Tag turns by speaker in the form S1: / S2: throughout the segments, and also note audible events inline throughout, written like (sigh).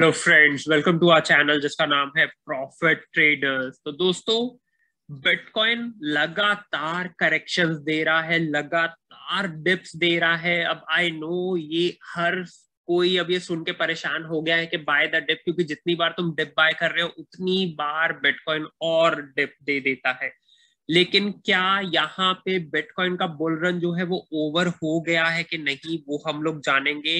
S1: Hello friends welcome to our channel जिसका नाम है प्रॉफिट ट्रेडर्स तो दोस्तों बिटकॉइन लगातार करेक्शंस दे रहा है लगातार डिप्स दे रहा है अब आई नो ये हर कोई अब ये सुन के परेशान हो गया है कि बाय द डिप क्योंकि जितनी बार तुम डिप बाय कर रहे हो उतनी बार बिटकॉइन और डिप दे देता है लेकिन क्या यहाँ पे बिटकॉइन का बुल रन जो है वो ओवर हो गया है कि नहीं वो हम लोग जानेंगे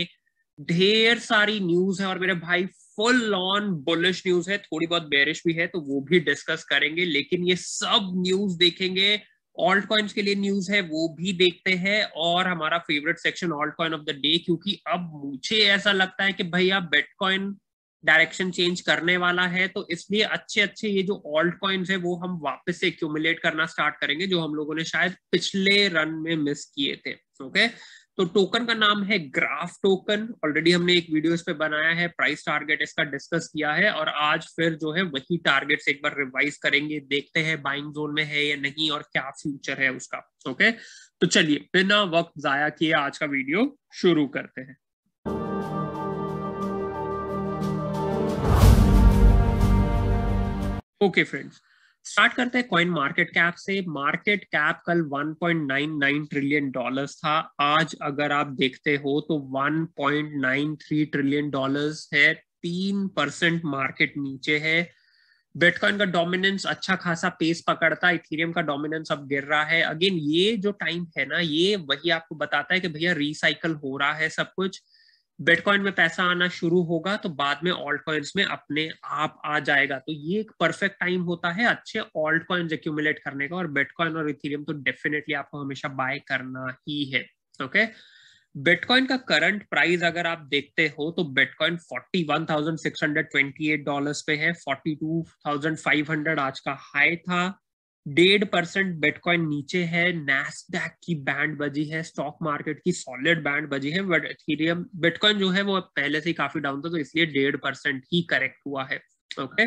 S1: ढेर सारी न्यूज है और मेरे भाई फुल ऑन बुलिश न्यूज है थोड़ी बहुत बेरिश भी है तो वो भी डिस्कस करेंगे लेकिन ये सब न्यूज देखेंगे ऑल्ट कॉइन्स के लिए न्यूज है वो भी देखते हैं और हमारा favourite section alt coin of the day क्योंकि अब मुझे ऐसा लगता है कि भैया बेटकॉइन डायरेक्शन चेंज करने वाला है तो इसलिए अच्छे अच्छे ये जो ऑल्ट कॉइन्स है वो हम वापस से एक्यूमुलेट करना स्टार्ट करेंगे जो हम लोगों ने शायद पिछले रन में मिस किए थे ओके okay? तो टोकन का नाम है ग्राफ टोकन ऑलरेडी हमने एक वीडियो इस पे बनाया है प्राइस टारगेट इसका डिस्कस किया है और आज फिर जो है वही टारगेट्स एक बार रिवाइज करेंगे देखते हैं बाइंग जोन में है या नहीं और क्या फ्यूचर है उसका ओके तो चलिए बिना वक्त जाया किए आज का वीडियो शुरू करते हैं ओके okay, फ्रेंड्स स्टार्ट करते हैं कॉइन मार्केट कैप से मार्केट कैप कल 1.99 ट्रिलियन डॉलर्स था आज अगर आप देखते हो तो 1.93 ट्रिलियन डॉलर्स है तीन परसेंट मार्केट नीचे है बिटकॉइन का डोमिनेंस अच्छा खासा पेस पकड़ता है इथेरियम का डोमिनेंस अब गिर रहा है अगेन ये जो टाइम है ना ये वही आपको बताता है कि भैया रिसाइकल हो रहा है सब कुछ बिटकॉइन में पैसा आना शुरू होगा तो बाद में ऑल्ट कॉइन्स में अपने आप आ जाएगा तो ये एक परफेक्ट टाइम होता है अच्छे ऑल्ट कॉइन्स एक्यूमुलेट करने का और बिटकॉइन और इथेरियम तो डेफिनेटली आपको हमेशा बाय करना ही है ओके बेटकॉइन बिटकॉइन का करंट प्राइस अगर आप देखते हो तो बिटकॉइन 41,628 डॉलर्स पे है 42,500 आज का हाई था डेढ़ परसेंट बिटकॉइन नीचे है नैसडैक की बैंड बजी है स्टॉक मार्केट की सॉलिड बैंड बजी है बट इथीरियम बिटकॉइन जो है वो पहले से ही काफी डाउन था तो इसलिए डेढ़ परसेंट ही करेक्ट हुआ है ओके okay?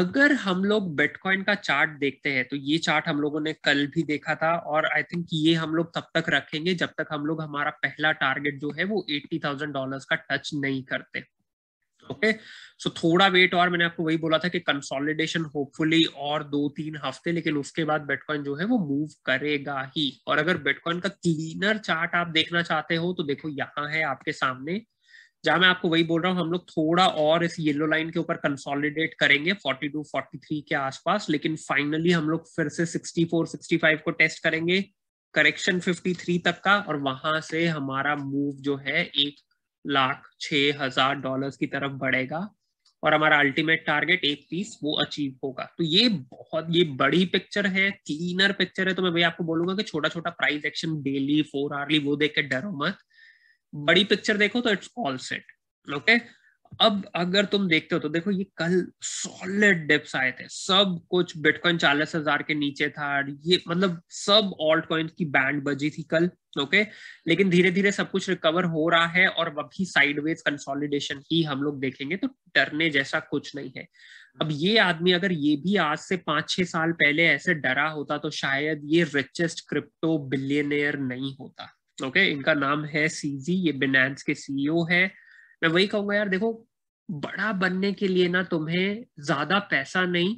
S1: अगर हम लोग बिटकॉइन का चार्ट देखते हैं तो ये चार्ट हम लोगों ने कल भी देखा था और आई थिंक ये हम लोग तब तक रखेंगे जब तक हम लोग हमारा पहला टारगेट जो है वो एट्टी थाउजेंड डॉलर का टच नहीं करते ओके सो थोड़ा वेट और मैंने आपको वही बोला था कि कंसोलिडेशन होपफुली और दो तीन हफ्ते लेकिन उसके बाद बिटकॉइन जो है वो मूव करेगा ही और अगर बिटकॉइन का क्लीनर चार्ट आप देखना चाहते हो तो देखो यहाँ है आपके सामने जहां मैं आपको वही बोल रहा हूँ हम लोग थोड़ा और इस येलो लाइन के ऊपर कंसोलिडेट करेंगे 42 43 के आसपास लेकिन फाइनली हम लोग फिर से 64 65 को टेस्ट करेंगे करेक्शन 53 तक का और वहां से हमारा मूव जो है एक लाख छ हजार डॉलर की तरफ बढ़ेगा और हमारा अल्टीमेट टारगेट एक पीस वो अचीव होगा तो ये बहुत ये बड़ी पिक्चर है क्लीनर पिक्चर है तो मैं भाई आपको बोलूंगा कि छोटा छोटा price action daily four hourly वो देख के डरो मत बड़ी पिक्चर देखो तो इट्स ऑल सेट ओके अब अगर तुम देखते हो तो देखो ये कल सॉलिड डिप्स आए थे सब कुछ बिटकॉइन चालीस हजार के नीचे था ये मतलब सब ऑल्ट कॉइन की बैंड बजी थी कल ओके लेकिन धीरे धीरे सब कुछ रिकवर हो रहा है और वही साइडवेज कंसोलिडेशन ही हम लोग देखेंगे तो डरने जैसा कुछ नहीं है अब ये आदमी अगर ये भी आज से पांच छह साल पहले ऐसे डरा होता तो शायद ये रिचेस्ट क्रिप्टो बिलियनियर नहीं होता ओके इनका नाम है सीजी ये बिनेंस के सीईओ e है मैं वही कहूंगा यार देखो बड़ा बनने के लिए ना तुम्हें ज्यादा पैसा नहीं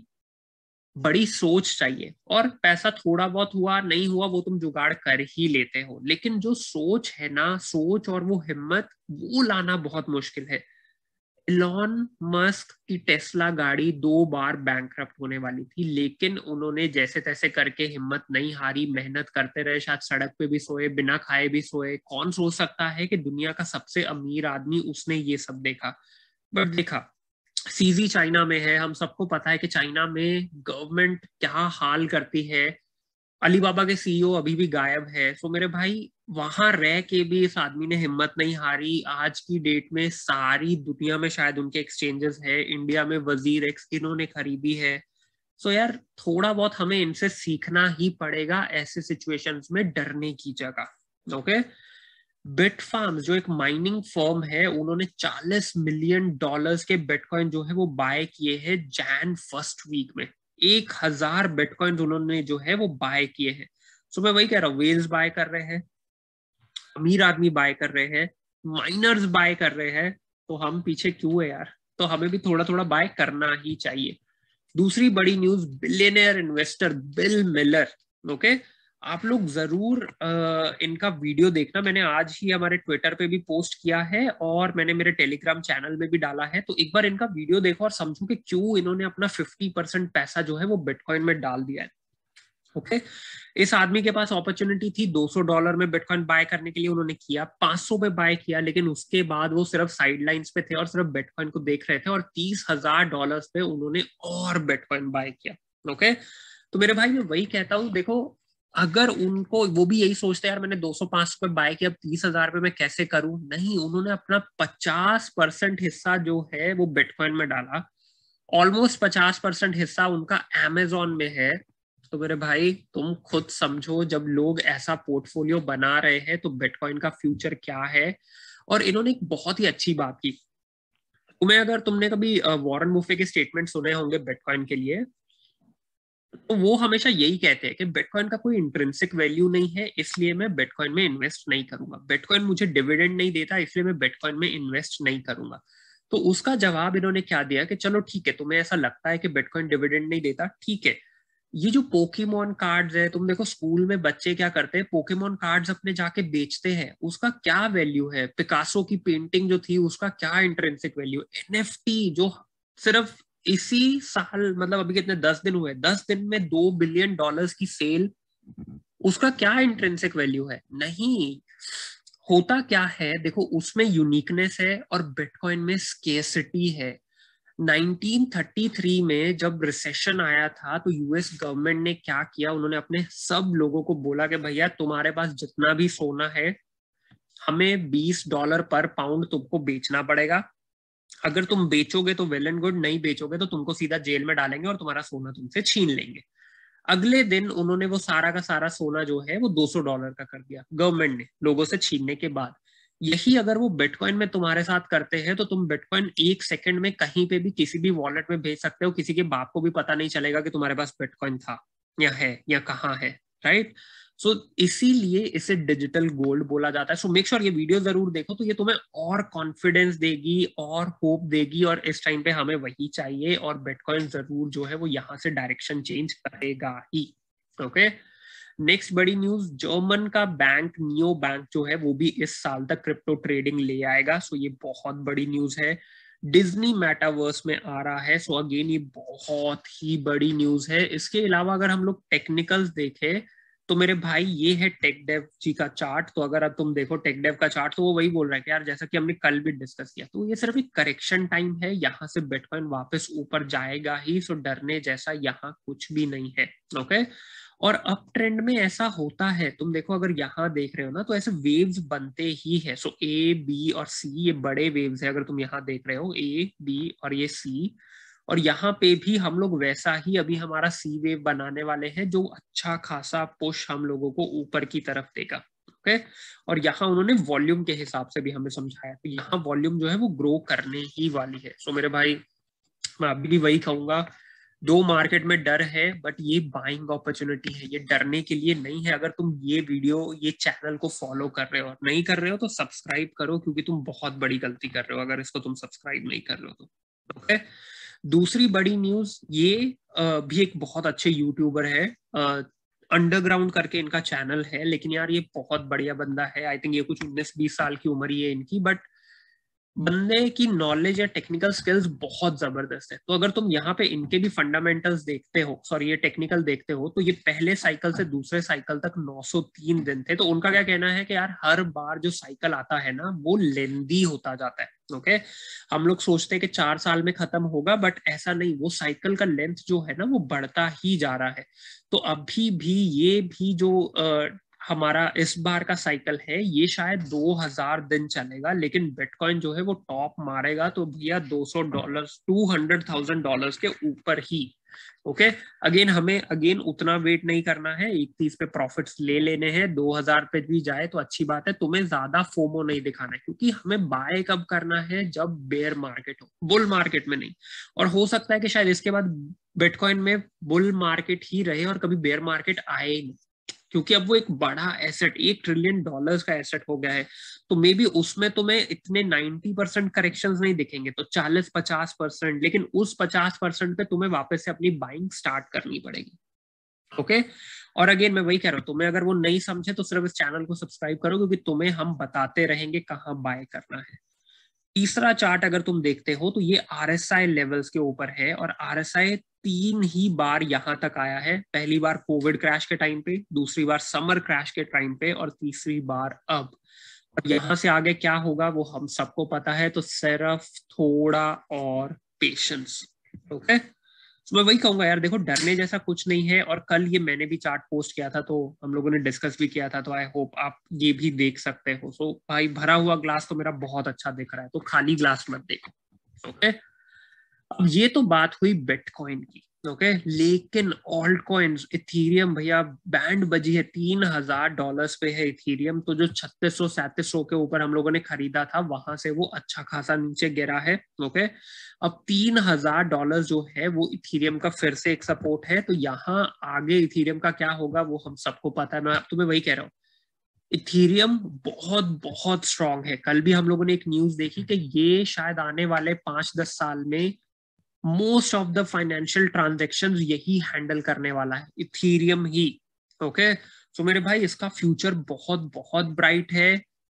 S1: बड़ी सोच चाहिए और पैसा थोड़ा बहुत हुआ नहीं हुआ वो तुम जुगाड़ कर ही लेते हो लेकिन जो सोच है ना सोच और वो हिम्मत वो लाना बहुत मुश्किल है इलॉन मस्क की टेस्ला गाड़ी दो बार बैंक होने वाली थी लेकिन उन्होंने जैसे तैसे करके हिम्मत नहीं हारी मेहनत करते रहे शायद सड़क पे भी सोए बिना खाए भी सोए कौन सोच सकता है कि दुनिया का सबसे अमीर आदमी उसने ये सब देखा बट देखा सीजी चाइना में है हम सबको पता है कि चाइना में गवर्नमेंट क्या हाल करती है अलीबाबा के सीईओ e अभी भी गायब है सो तो मेरे भाई वहां रह के भी इस आदमी ने हिम्मत नहीं हारी आज की डेट में सारी दुनिया में शायद उनके एक्सचेंजेस है इंडिया में वजीर एक्स इन्होंने खरीदी है सो यार थोड़ा बहुत हमें इनसे सीखना ही पड़ेगा ऐसे सिचुएशंस में डरने की जगह ओके okay? बिट फार्म जो एक माइनिंग फर्म है उन्होंने 40 मिलियन डॉलर्स के बिटकॉइन जो है वो बाय किए हैं जैन फर्स्ट वीक में एक हजार बिटकॉइन उन्होंने जो है वो बाय किए हैं सो मैं वही कह रहा हूँ वेल्स बाय कर रहे हैं अमीर आदमी बाय कर रहे हैं माइनर्स बाय कर रहे हैं तो हम पीछे क्यों है यार तो हमें भी थोड़ा थोड़ा बाय करना ही चाहिए दूसरी बड़ी news billionaire investor Bill Miller okay okay? आप लोग जरूर इनका वीडियो देखना मैंने आज ही हमारे ट्विटर पे भी पोस्ट किया है और मैंने मेरे टेलीग्राम चैनल में भी डाला है तो एक बार इनका वीडियो देखो और समझो कि क्यों इन्होंने अपना 50 परसेंट पैसा जो है वो बिटकॉइन में डाल दिया है ओके इस आदमी के पास अपॉर्चुनिटी थी 200 डॉलर में बिटकॉइन बाय करने के लिए उन्होंने किया 500 में बाय किया लेकिन उसके बाद वो सिर्फ साइडलाइंस पे थे और सिर्फ बिटकॉइन को देख रहे थे और तीस हजार डॉलर पे उन्होंने और बिटकॉइन बाय किया ओके तो मेरे भाई मैं वही कहता हूँ देखो अगर उनको वो भी यही सोचते हैं यार मैंने 205 रुपए बाय किया अब तीस हजार रुपए मैं कैसे करूं नहीं उन्होंने अपना 50 परसेंट हिस्सा जो है वो बिटकॉइन में डाला ऑलमोस्ट 50 परसेंट हिस्सा उनका एमेजोन में है तो मेरे भाई तुम खुद समझो जब लोग ऐसा पोर्टफोलियो बना रहे हैं तो बिटकॉइन का फ्यूचर क्या है और इन्होंने एक बहुत ही अच्छी बात की तुम्हें अगर तुमने कभी वॉरेन बुफे के स्टेटमेंट सुने होंगे बिटकॉइन के लिए तो वो हमेशा यही कहते हैं कि बिटकॉइन का कोई इंट्रेंसिक वैल्यू नहीं है इसलिए मैं बिटकॉइन में इन्वेस्ट नहीं करूंगा बिटकॉइन मुझे डिविडेंड नहीं देता इसलिए मैं बिटकॉइन में इन्वेस्ट नहीं करूंगा तो उसका जवाब इन्होंने क्या दिया कि चलो ठीक है तुम्हें ऐसा लगता है कि बिटकॉइन डिविडेंड नहीं देता ठीक है ये जो पोकेमोन कार्ड्स है तुम देखो स्कूल में बच्चे क्या करते हैं पोकेमोन कार्ड्स अपने जाके बेचते हैं उसका क्या वैल्यू है पिकासो की पेंटिंग जो थी उसका क्या इंट्रेंसिक वैल्यू एन जो सिर्फ इसी साल मतलब अभी कितने दस दिन हुए दस दिन में दो बिलियन डॉलर्स की सेल उसका क्या इंट्रेंसिक वैल्यू है नहीं होता क्या है देखो उसमें यूनिकनेस है और बिटकॉइन में स्केसिटी है 1933 में जब रिसेशन आया था तो यूएस गवर्नमेंट ने क्या किया उन्होंने अपने सब लोगों को बोला कि भैया तुम्हारे पास जितना भी सोना है हमें 20 डॉलर पर पाउंड तुमको बेचना पड़ेगा अगर तुम बेचोगे तो वेल एंड गुड नहीं बेचोगे तो तुमको सीधा जेल में डालेंगे और तुम्हारा सोना तुमसे छीन लेंगे अगले दिन उन्होंने वो सारा का सारा सोना जो है वो 200 डॉलर का कर दिया गवर्नमेंट ने लोगों से छीनने के बाद यही अगर वो बिटकॉइन में तुम्हारे साथ करते हैं तो तुम बिटकॉइन एक सेकंड में कहीं पे भी किसी भी वॉलेट में भेज सकते हो किसी के बाप को भी पता नहीं चलेगा कि तुम्हारे पास बिटकॉइन था या है या कहाँ है राइट सो so, इसीलिए इसे डिजिटल गोल्ड बोला जाता है सो मेक श्योर ये वीडियो जरूर देखो तो ये तुम्हें और कॉन्फिडेंस देगी और होप देगी और इस टाइम पे हमें वही चाहिए और बिटकॉइन जरूर जो है वो यहाँ से डायरेक्शन चेंज करेगा ही ओके नेक्स्ट बड़ी न्यूज जर्मन का बैंक नियो बैंक जो है वो भी इस साल तक क्रिप्टो ट्रेडिंग ले आएगा सो so, ये बहुत बड़ी न्यूज है डिज्नी मेटावर्स में आ रहा है सो so अगेन ये बहुत ही बड़ी न्यूज है इसके अलावा अगर हम लोग टेक्निकल्स देखें तो मेरे भाई ये है टेक डेव जी का चार्ट तो अगर अब तुम देखो टेक डेव का चार्ट तो वो वही बोल रहा है कि यार जैसा कि हमने कल भी डिस्कस किया तो ये सिर्फ एक करेक्शन टाइम है यहाँ से बिटकॉइन वापस ऊपर जाएगा ही सो डरने जैसा यहाँ कुछ भी नहीं है ओके और अप ट्रेंड में ऐसा होता है तुम देखो अगर यहाँ देख रहे हो ना तो ऐसे वेव्स बनते ही है सो ए बी और सी ये बड़े वेव्स है अगर तुम यहाँ देख रहे हो ए बी और ये सी और यहाँ पे भी हम लोग वैसा ही अभी हमारा सी वेव बनाने वाले हैं जो अच्छा खासा पुश हम लोगों को ऊपर की तरफ देगा ओके और यहाँ उन्होंने वॉल्यूम के हिसाब से भी हमें समझाया तो यहाँ वॉल्यूम जो है वो ग्रो करने ही वाली है सो मेरे भाई मैं अभी भी वही कहूंगा दो मार्केट में डर है बट ये बाइंग अपॉर्चुनिटी है ये डरने के लिए नहीं है अगर तुम ये वीडियो ये चैनल को फॉलो कर रहे हो और नहीं कर रहे हो तो सब्सक्राइब करो क्योंकि तुम बहुत बड़ी गलती कर रहे हो अगर इसको तुम सब्सक्राइब नहीं कर रहे हो तो ओके okay? दूसरी बड़ी न्यूज ये भी एक बहुत अच्छे यूट्यूबर है अंडरग्राउंड करके इनका चैनल है लेकिन यार ये बहुत बढ़िया बंदा है आई थिंक ये कुछ उन्नीस बीस साल की उम्र ही है इनकी बट बंदे की नॉलेज या टेक्निकल स्किल्स बहुत जबरदस्त है तो अगर तुम यहाँ पे इनके भी फंडामेंटल्स देखते हो सॉरी ये टेक्निकल देखते हो तो ये पहले साइकिल से दूसरे साइकिल तक 903 दिन थे तो उनका क्या कहना है कि यार हर बार जो साइकिल आता है ना वो लेंदी होता जाता है ओके okay? हम लोग सोचते हैं कि चार साल में खत्म होगा बट ऐसा नहीं वो साइकिल का लेंथ जो है ना वो बढ़ता ही जा रहा है तो अभी भी ये भी जो हमारा इस बार का साइकिल है ये शायद 2000 दिन चलेगा लेकिन बिटकॉइन जो है वो टॉप मारेगा तो भैया 200 डॉलर 200,000 डॉलर्स के ऊपर ही ओके okay? अगेन हमें अगेन उतना वेट नहीं करना है इकतीस पे प्रॉफिट्स ले लेने हैं 2000 पे भी जाए तो अच्छी बात है तुम्हें ज्यादा फोमो नहीं दिखाना है क्योंकि हमें बाय कब करना है जब बेयर मार्केट हो बुल मार्केट में नहीं और हो सकता है कि शायद इसके बाद बिटकॉइन में बुल मार्केट ही रहे और कभी बेयर मार्केट आए ही नहीं क्योंकि अब वो एक बड़ा एसेट एक ट्रिलियन डॉलर्स का एसेट हो गया है तो मे बी उसमें तुम्हें तो इतने 90 परसेंट करेक्शन नहीं दिखेंगे तो 40-50 परसेंट लेकिन उस 50 परसेंट पे तुम्हें वापस से अपनी बाइंग स्टार्ट करनी पड़ेगी ओके okay? और अगेन मैं वही कह रहा हूँ तुम्हें अगर वो नहीं समझे तो सिर्फ इस चैनल को सब्सक्राइब करो क्योंकि तुम्हें हम बताते रहेंगे कहाँ बाय करना है तीसरा चार्ट अगर तुम देखते हो तो ये आर एस आई लेवल्स के ऊपर है और आर एस आई तीन ही बार यहां तक आया है पहली बार कोविड क्रैश के टाइम पे दूसरी बार समर क्रैश के टाइम पे और तीसरी बार अब और यहां से आगे क्या होगा वो हम सबको पता है तो सिर्फ थोड़ा और पेशेंस ओके okay? तो मैं वही कहूंगा यार देखो डरने जैसा कुछ नहीं है और कल ये मैंने भी चार्ट पोस्ट किया था तो हम लोगों ने डिस्कस भी किया था तो आई होप आप ये भी देख सकते हो सो so, भाई भरा हुआ ग्लास तो मेरा बहुत अच्छा दिख रहा है तो खाली ग्लास मत देखो ओके okay? अब ये तो बात हुई बिटकॉइन की ओके लेकिन ऑल्ट कॉइन्स इथीरियम भैया बैंड बजी है तीन हजार डॉलर पे है इथीरियम तो जो छत्तीस सौ सैंतीस सौ के ऊपर हम लोगों ने खरीदा था वहां से वो अच्छा खासा नीचे गिरा है ओके अब तीन हजार डॉलर जो है वो इथीरियम का फिर से एक सपोर्ट है तो यहाँ आगे इथीरियम का क्या होगा वो हम सबको पता है तो मैं आप तुम्हें वही कह रहा हूँ इथीरियम बहुत बहुत स्ट्रांग है कल भी हम लोगों ने एक न्यूज देखी कि ये शायद आने वाले पांच दस साल में most of the financial transaction यही हैंडल करने वाला है इथीरियम ही ओके okay? तो so, मेरे भाई इसका फ्यूचर बहुत बहुत ब्राइट है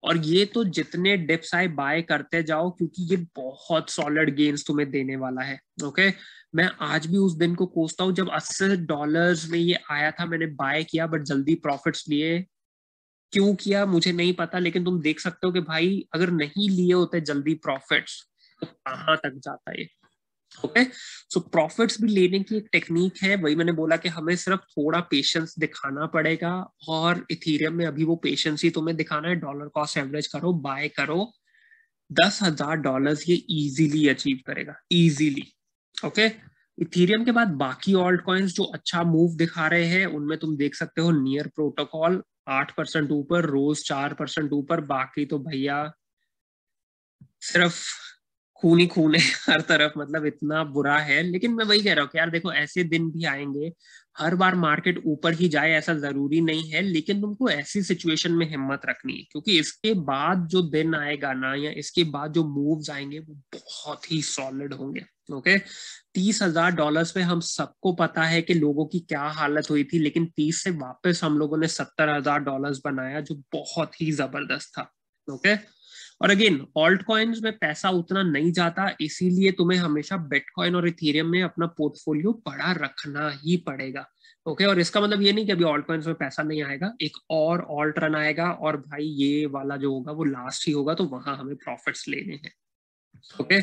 S1: और ये तो जितने डिप्स आए बाय करते जाओ क्योंकि ये बहुत सॉलिड गेन्स तुम्हें देने वाला है ओके okay? मैं आज भी उस दिन को कोसता हूं जब अस्सी डॉलर्स में ये आया था मैंने बाय किया बट जल्दी प्रॉफिट्स लिए क्यों किया मुझे नहीं पता लेकिन तुम देख सकते हो कि भाई अगर नहीं लिए होते जल्दी प्रॉफिट्स तो कहाँ तक जाता है ओके सो प्रॉफिट्स भी लेने की एक टेक्निक है वही मैंने बोला कि हमें सिर्फ थोड़ा पेशेंस दिखाना पड़ेगा और इथीरियम में अभी वो पेशेंस ही तुम्हें दिखाना है डॉलर कॉस्ट एवरेज करो बाय करो दस हजार डॉलर ये इजीली अचीव करेगा इजीली ओके इथेरियम इथीरियम के बाद बाकी ऑल्ट कॉइन्स जो अच्छा मूव दिखा रहे हैं उनमें तुम देख सकते हो नियर प्रोटोकॉल आठ परसेंट ऊपर रोज चार परसेंट ऊपर बाकी तो भैया सिर्फ खून ही खून है (laughs) हर तरफ मतलब इतना बुरा है लेकिन मैं वही कह रहा हूँ यार देखो ऐसे दिन भी आएंगे हर बार मार्केट ऊपर ही जाए ऐसा जरूरी नहीं है लेकिन तुमको ऐसी सिचुएशन में हिम्मत रखनी है क्योंकि इसके बाद जो दिन आएगा ना या इसके बाद जो मूव्स आएंगे वो बहुत ही सॉलिड होंगे ओके तीस हजार डॉलर पे हम सबको पता है कि लोगों की क्या हालत हुई थी लेकिन तीस से वापस हम लोगों ने सत्तर हजार डॉलर बनाया जो बहुत ही जबरदस्त था ओके okay? और अगेन ऑल्ट कॉइन्स में पैसा उतना नहीं जाता इसीलिए तुम्हें हमेशा बेटकॉइन और इथेरियम में अपना पोर्टफोलियो बड़ा रखना ही पड़ेगा ओके और इसका मतलब ये नहीं कि अभी ऑल्ट कॉइन्स में पैसा नहीं आएगा एक और ऑल्ट रन आएगा और भाई ये वाला जो होगा वो लास्ट ही होगा तो वहां हमें प्रॉफिट्स लेने हैं ओके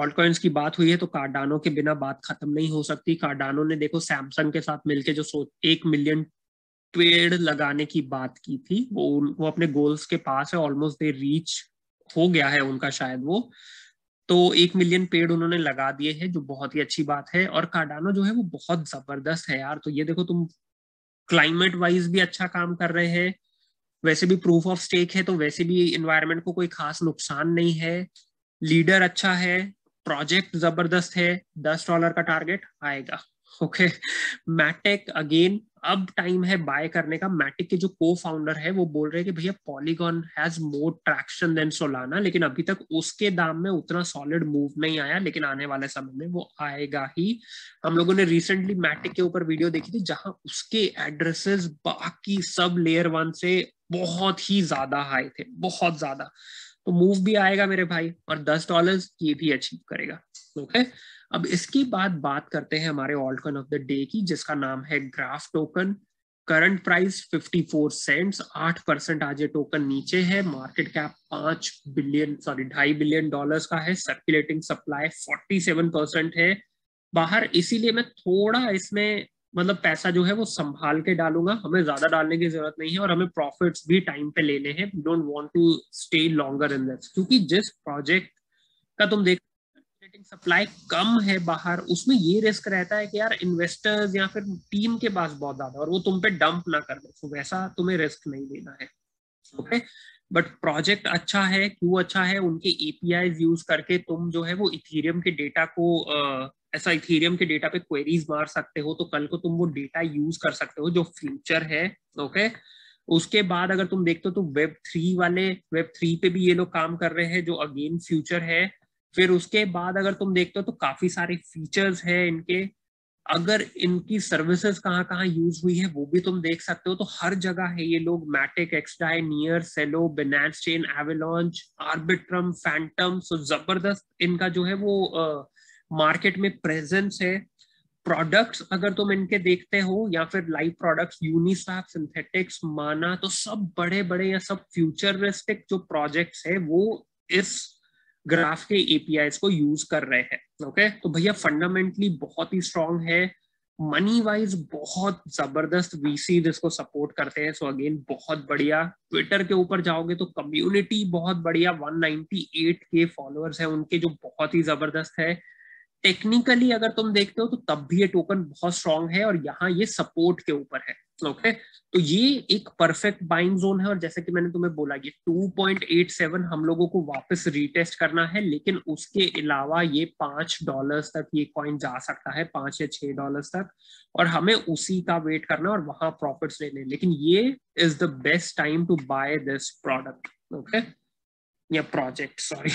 S1: ऑल्ट कॉइन्स की बात हुई है तो कार्डानो के बिना बात खत्म नहीं हो सकती कार्डानो ने देखो सैमसंग के साथ मिलके जो सोच एक मिलियन पेड़ लगाने की बात की थी वो वो अपने गोल्स के पास है ऑलमोस्ट दे रीच हो गया है उनका शायद वो तो एक मिलियन पेड़ उन्होंने लगा दिए हैं जो बहुत ही अच्छी बात है और कार्डानो जो है वो बहुत जबरदस्त है यार तो ये देखो तुम क्लाइमेट वाइज भी अच्छा काम कर रहे हैं वैसे भी प्रूफ ऑफ स्टेक है तो वैसे भी इन्वायरमेंट को कोई खास नुकसान नहीं है लीडर अच्छा है प्रोजेक्ट जबरदस्त है दस डॉलर का टारगेट आएगा ओके मैटेक अगेन अब टाइम है बाय करने का मैटिक के जो को फाउंडर है वो बोल रहे हैं कि भैया Polygon has more traction than Solana लेकिन अभी तक उसके दाम में उतना सॉलिड मूव नहीं आया लेकिन आने वाले समय में वो आएगा ही हम लोगों ने रिसेंटली मैटिक के ऊपर वीडियो देखी थी जहां उसके एड्रेसेस बाकी सब लेयर वन से बहुत ही ज्यादा हाई थे बहुत ज्यादा तो मूव भी आएगा मेरे भाई और दस डॉलर ये भी अचीव करेगा ओके okay? अब इसके बाद बात करते हैं हमारे ऑल्टन ऑफ द डे की जिसका नाम है Graph token current price 54 cents 8 percent आज ये टोकन नीचे है मार्केट कैप पांच बिलियन सॉरी ढाई बिलियन डॉलर्स का है सर्कुलेटिंग सप्लाई 47 परसेंट है बाहर इसीलिए मैं थोड़ा इसमें मतलब पैसा जो है वो संभाल के डालूंगा हमें ज्यादा डालने की जरूरत नहीं है और हमें प्रॉफिट्स भी टाइम पे लेने हैं don't want to stay longer in this क्योंकि जिस प्रोजेक्ट का तुम देख ऑपरेटिंग सप्लाई कम है बाहर उसमें ये रिस्क रहता है कि यार इन्वेस्टर्स या फिर टीम के पास बहुत ज्यादा और वो तुम पे डंप ना कर दे तो वैसा तुम्हें रिस्क नहीं लेना है ओके बट प्रोजेक्ट अच्छा है क्यों अच्छा है उनके एपीआई यूज करके तुम जो है वो इथीरियम के डेटा को आ, ऐसा इथीरियम के डेटा पे क्वेरीज मार सकते हो तो कल को तुम वो डेटा यूज कर सकते हो जो फ्यूचर है ओके उसके बाद अगर तुम देखते हो तो वेब थ्री वाले वेब थ्री पे भी ये लोग काम कर रहे हैं जो अगेन फ्यूचर है फिर उसके बाद अगर तुम देखते हो तो काफी सारे फीचर्स है इनके अगर इनकी सर्विसेज कहाँ कहाँ यूज हुई है वो भी तुम देख सकते हो तो हर जगह है ये लोग Matic xDai Near Celo Binance chain Avalanche Arbitrum Fantom so जबरदस्त इनका जो है वो मार्केट में प्रेजेंस है प्रोडक्ट्स अगर तुम इनके देखते हो या फिर लाइव प्रोडक्ट्स यूनिसाफ सिंथेटिक्स माना तो सब बड़े बड़े या सब फ्यूचरिस्टिक जो प्रोजेक्ट्स है वो इस ग्राफ के एपीआई को यूज कर रहे हैं ओके तो भैया फंडामेंटली बहुत ही स्ट्रांग है मनी वाइज बहुत जबरदस्त वीसी इसको सपोर्ट करते हैं सो अगेन बहुत बढ़िया ट्विटर के ऊपर जाओगे तो कम्युनिटी बहुत बढ़िया 198 के फॉलोअर्स है उनके जो बहुत ही जबरदस्त है टेक्निकली अगर तुम देखते हो तो तब भी ये टोकन बहुत स्ट्रांग है और यहाँ ये सपोर्ट के ऊपर है ओके तो ये एक परफेक्ट बाइंग जोन है और जैसे कि मैंने तुम्हें बोला ये 2.87 हम लोगों को वापस रीटेस्ट करना है लेकिन उसके अलावा ये पांच डॉलर्स तक ये कॉइन जा सकता है पांच या छह डॉलर्स तक और हमें उसी का वेट करना और वहां प्रॉफिट्स लेने लेकिन ये is the best time to buy this product okay या प्रोजेक्ट सॉरी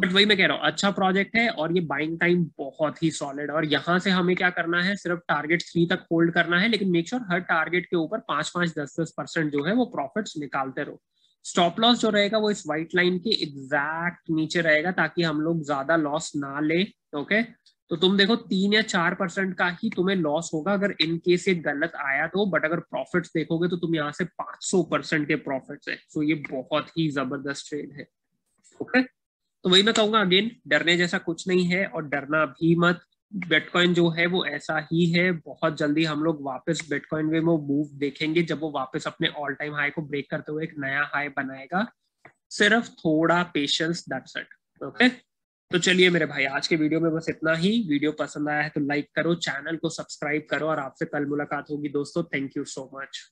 S1: बट वही मैं कह रहा हूँ अच्छा प्रोजेक्ट है और ये बाइंग टाइम बहुत ही सॉलिड और यहाँ से हमें क्या करना है सिर्फ टारगेट थ्री तक होल्ड करना है लेकिन मेक श्योर sure हर टारगेट के ऊपर पांच पांच दस दस परसेंट जो है वो प्रॉफिट निकालते रहो स्टॉप लॉस जो रहेगा वो इस व्हाइट लाइन के एग्जैक्ट नीचे रहेगा ताकि हम लोग ज्यादा लॉस ना ले ओके okay? तो तुम देखो तीन या चार परसेंट का ही तुम्हें लॉस होगा अगर इन केस ये गलत आया तो बट अगर प्रॉफिट देखोगे तो तुम यहाँ से पांच सौ परसेंट के प्रॉफिट्स है सो तो ये बहुत ही जबरदस्त ट्रेड है ओके okay? तो वही मैं कहूंगा अगेन डरने जैसा कुछ नहीं है और डरना भी मत बिटकॉइन जो है वो ऐसा ही है बहुत जल्दी हम लोग वापस बिटकॉइन में वो मूव देखेंगे जब वो वापस अपने ऑल टाइम हाई को ब्रेक करते हुए एक नया हाई बनाएगा सिर्फ थोड़ा पेशेंस दैट्स इट ओके तो चलिए मेरे भाई आज के वीडियो में बस इतना ही वीडियो पसंद आया है तो लाइक करो चैनल को सब्सक्राइब करो और आपसे कल मुलाकात होगी दोस्तों थैंक यू सो मच